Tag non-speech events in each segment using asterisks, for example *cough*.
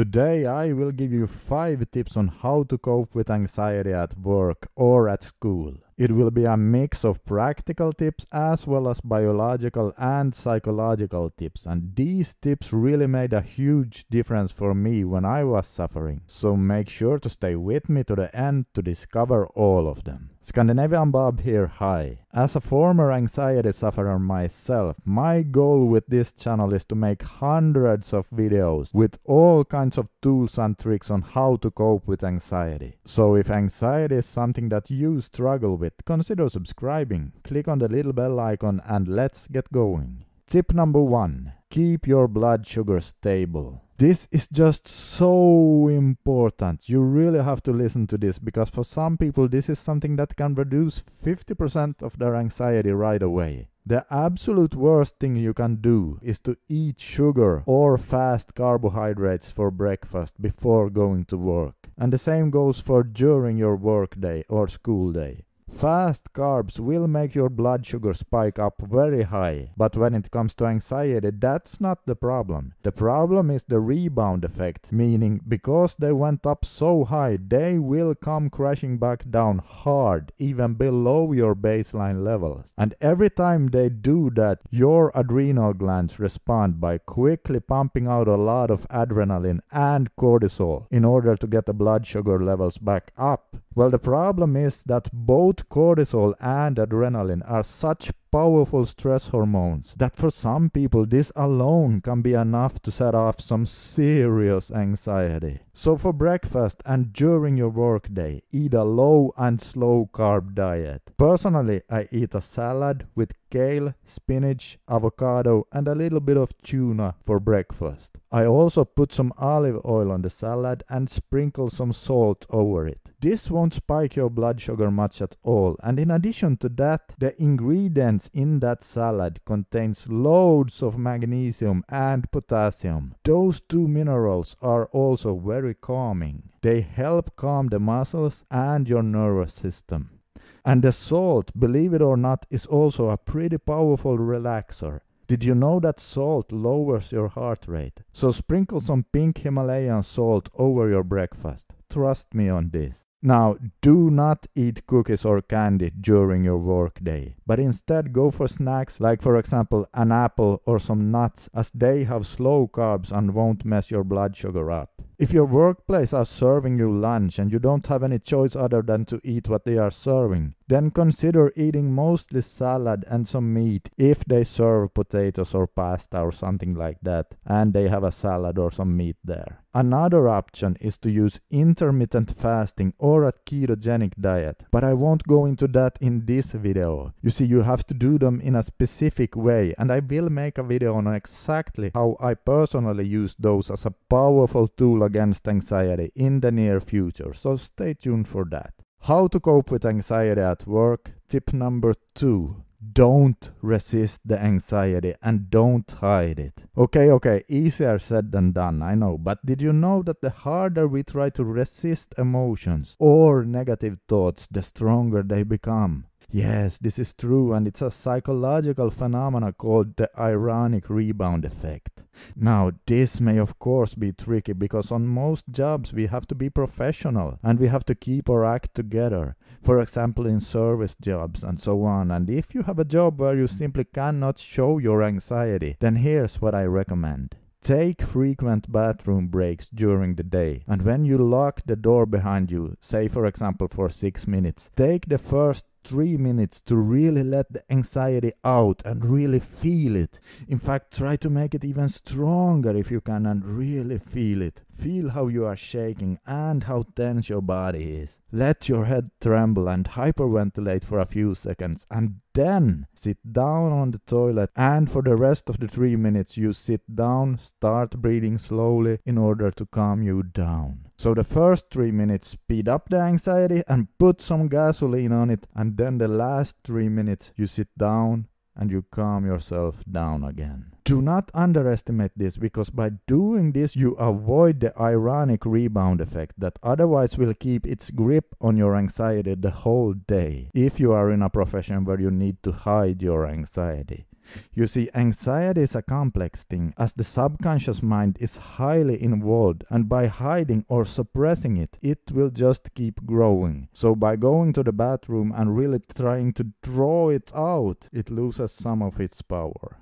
Today I will give you 5 tips on how to cope with anxiety at work or at school. It will be a mix of practical tips as well as biological and psychological tips, and these tips really made a huge difference for me when I was suffering. So make sure to stay with me to the end to discover all of them. Scandinavian Bob here, hi. As a former anxiety sufferer myself, my goal with this channel is to make hundreds of videos with all kinds of tools and tricks on how to cope with anxiety. So if anxiety is something that you struggle with, consider subscribing, click on the little bell icon and let's get going. Tip number one, keep your blood sugar stable. This is just so important. You really have to listen to this because for some people, this is something that can reduce 50% of their anxiety right away. The absolute worst thing you can do is to eat sugar or fast carbohydrates for breakfast before going to work. And the same goes for during your workday or school day. Fast carbs will make your blood sugar spike up very high, but when it comes to anxiety, that's not the problem. The problem is the rebound effect, meaning because they went up so high, they will come crashing back down hard, even below your baseline levels. And every time they do that, your adrenal glands respond by quickly pumping out a lot of adrenaline and cortisol in order to get the blood sugar levels back up. Well, the problem is that both cortisol and adrenaline are such powerful stress hormones that for some people this alone can be enough to set off some serious anxiety. So for breakfast and during your workday, eat a low and slow carb diet. Personally, I eat a salad with kale, spinach, avocado, and a little bit of tuna for breakfast. I also put some olive oil on the salad and sprinkle some salt over it. This won't spike your blood sugar much at all, and in addition to that, the ingredients in that salad contains loads of magnesium and potassium. Those two minerals are also very calming. They help calm the muscles and your nervous system. And the salt, believe it or not, is also a pretty powerful relaxer. Did you know that salt lowers your heart rate? So sprinkle some pink Himalayan salt over your breakfast. Trust me on this. Now, do not eat cookies or candy during your workday, but instead go for snacks like, for example, an apple or some nuts, as they have slow carbs and won't mess your blood sugar up. If your workplace are serving you lunch and you don't have any choice other than to eat what they are serving, then consider eating mostly salad and some meat if they serve potatoes or pasta or something like that and they have a salad or some meat there. Another option is to use intermittent fasting or a ketogenic diet, but I won't go into that in this video. You see, you have to do them in a specific way, and I will make a video on exactly how I personally use those as a powerful tool against anxiety in the near future, so stay tuned for that. How to cope with anxiety at work. Tip number two don't resist the anxiety and don't hide it. Okay, okay, easier said than done, I know, but did you know that the harder we try to resist emotions or negative thoughts, the stronger they become? Yes, this is true, and it's a psychological phenomenon called the ironic rebound effect. Now, this may of course be tricky because on most jobs we have to be professional and we have to keep our act together, for example, in service jobs and so on. And if you have a job where you simply cannot show your anxiety, then here's what I recommend. Take frequent bathroom breaks during the day, and when you lock the door behind you, say for example for 6 minutes, take the first three minutes to really let the anxiety out and really feel it. In fact, try to make it even stronger if you can and really feel it. Feel how you are shaking and how tense your body is. Let your head tremble and hyperventilate for a few seconds and then sit down on the toilet and for the rest of the 3 minutes you sit down, start breathing slowly in order to calm you down. So the first 3 minutes speed up the anxiety and put some gasoline on it and then the last three minutes you sit down and you calm yourself down again. Do not underestimate this because by doing this, you avoid the ironic rebound effect that otherwise will keep its grip on your anxiety the whole day if you are in a profession where you need to hide your anxiety. You see, anxiety is a complex thing, as the subconscious mind is highly involved, and by hiding or suppressing it, it will just keep growing. So, by going to the bathroom and really trying to draw it out, it loses some of its power.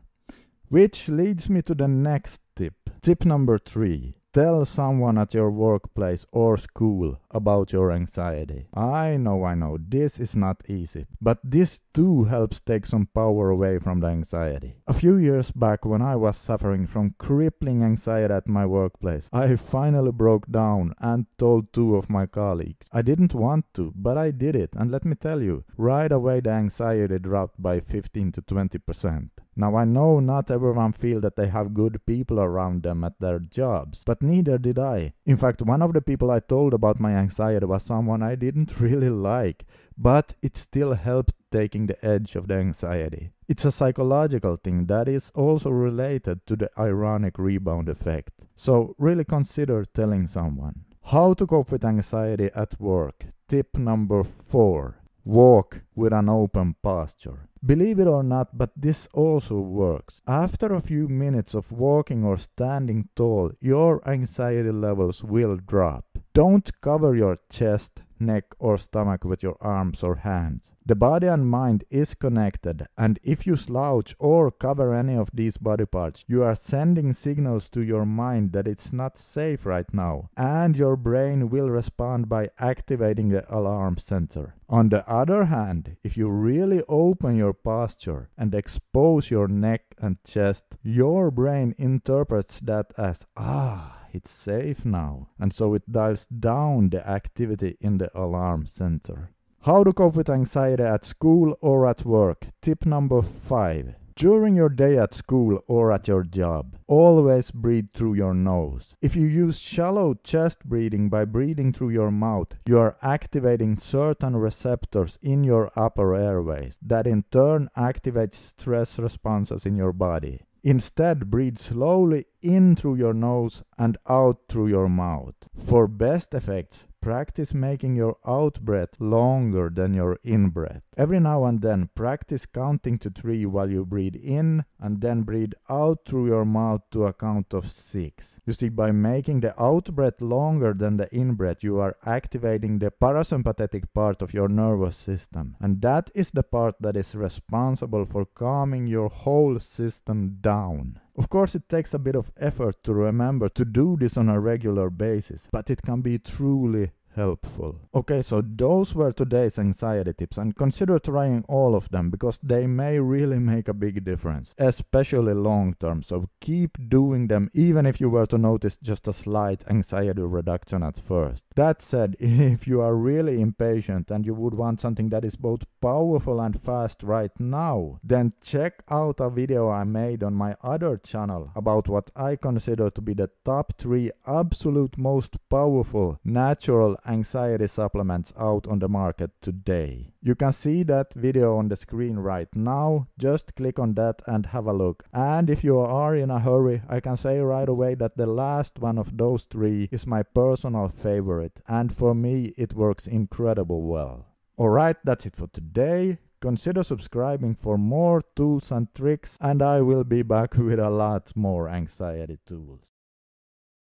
Which leads me to the next tip. Tip number three Tell someone at your workplace or school about your anxiety. I know, I know, this is not easy, but this too helps take some power away from the anxiety. A few years back, when I was suffering from crippling anxiety at my workplace, I finally broke down and told two of my colleagues. I didn't want to, but I did it, and let me tell you, right away the anxiety dropped by 15 to 20 percent. Now I know not everyone feel that they have good people around them at their jobs, but neither did I. In fact, one of the people I told about my anxiety was someone I didn't *laughs* really like, but it still helped taking the edge of the anxiety. It's a psychological thing that is also related to the ironic rebound effect. So really consider telling someone. How to cope with anxiety at work. Tip number four. Walk with an open posture. Believe it or not, but this also works. After a few minutes of walking or standing tall, your anxiety levels will drop. Don't cover your chest, neck, or stomach with your arms or hands. The body and mind is connected, and if you slouch or cover any of these body parts, you are sending signals to your mind that it's not safe right now, and your brain will respond by activating the alarm sensor. On the other hand, if you really open your posture and expose your neck and chest, your brain interprets that as, ah, it's safe now, and so it dials down the activity in the alarm sensor. How to cope with anxiety at school or at work. Tip number five. During your day at school or at your job, always breathe through your nose. If you use shallow chest breathing by breathing through your mouth, you are activating certain receptors in your upper airways that in turn activate stress responses in your body. Instead, breathe slowly in through your nose and out through your mouth. For best effects, Practice making your out breath longer than your in breath. Every now and then, practice counting to three while you breathe in and then breathe out through your mouth to a count of six. You see, by making the out breath longer than the in breath, you are activating the parasympathetic part of your nervous system. And that is the part that is responsible for calming your whole system down. Of course, it takes a bit of effort to remember to do this on a regular basis, but it can be truly helpful. Okay, so those were today's anxiety tips and consider trying all of them because they may really make a big difference, especially long term. So keep doing them even if you were to notice just a slight anxiety reduction at first. That said, *laughs* if you are really impatient and you would want something that is both powerful and fast right now, then check out a video I made on my other channel about what I consider to be the top 3 absolute most powerful natural anxiety supplements out on the market today. You can see that video on the screen right now. Just click on that and have a look. And if you are in a hurry, I can say right away that the last one of those three is my personal favorite. And for me, it works incredible well. Alright, that's it for today. Consider subscribing for more tools and tricks and I will be back *laughs* with a lot more anxiety tools.